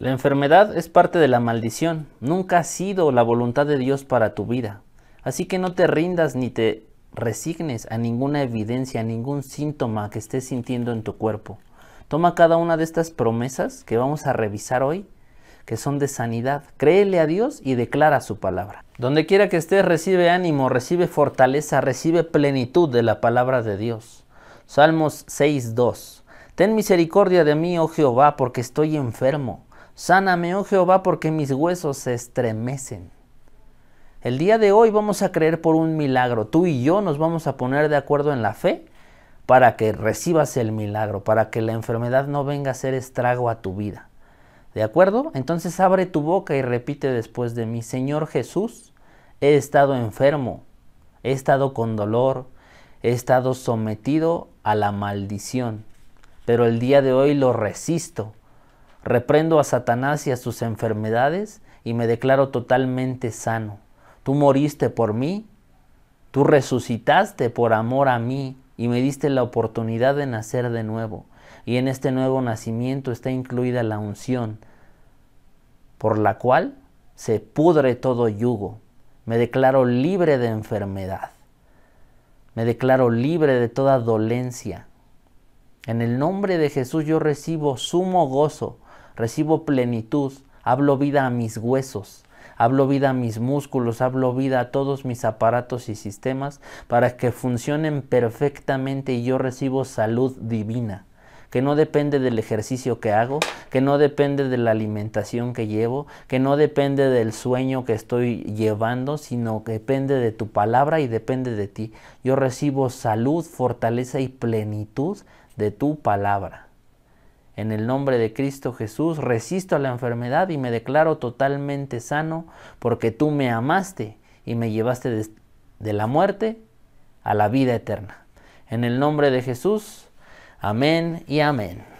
La enfermedad es parte de la maldición, nunca ha sido la voluntad de Dios para tu vida. Así que no te rindas ni te resignes a ninguna evidencia, a ningún síntoma que estés sintiendo en tu cuerpo. Toma cada una de estas promesas que vamos a revisar hoy, que son de sanidad. Créele a Dios y declara su palabra. Donde quiera que estés, recibe ánimo, recibe fortaleza, recibe plenitud de la palabra de Dios. Salmos 6.2. Ten misericordia de mí, oh Jehová, porque estoy enfermo. Sáname, oh Jehová, porque mis huesos se estremecen. El día de hoy vamos a creer por un milagro. Tú y yo nos vamos a poner de acuerdo en la fe para que recibas el milagro, para que la enfermedad no venga a ser estrago a tu vida. ¿De acuerdo? Entonces abre tu boca y repite después de mí, Señor Jesús, he estado enfermo, he estado con dolor, he estado sometido a la maldición, pero el día de hoy lo resisto Reprendo a Satanás y a sus enfermedades y me declaro totalmente sano. Tú moriste por mí, tú resucitaste por amor a mí y me diste la oportunidad de nacer de nuevo. Y en este nuevo nacimiento está incluida la unción, por la cual se pudre todo yugo. Me declaro libre de enfermedad. Me declaro libre de toda dolencia. En el nombre de Jesús yo recibo sumo gozo recibo plenitud, hablo vida a mis huesos, hablo vida a mis músculos, hablo vida a todos mis aparatos y sistemas para que funcionen perfectamente y yo recibo salud divina que no depende del ejercicio que hago, que no depende de la alimentación que llevo, que no depende del sueño que estoy llevando, sino que depende de tu palabra y depende de ti. Yo recibo salud, fortaleza y plenitud de tu palabra. En el nombre de Cristo Jesús resisto a la enfermedad y me declaro totalmente sano porque tú me amaste y me llevaste de, la muerte a la vida eterna. En el nombre de Jesús, amén y amén.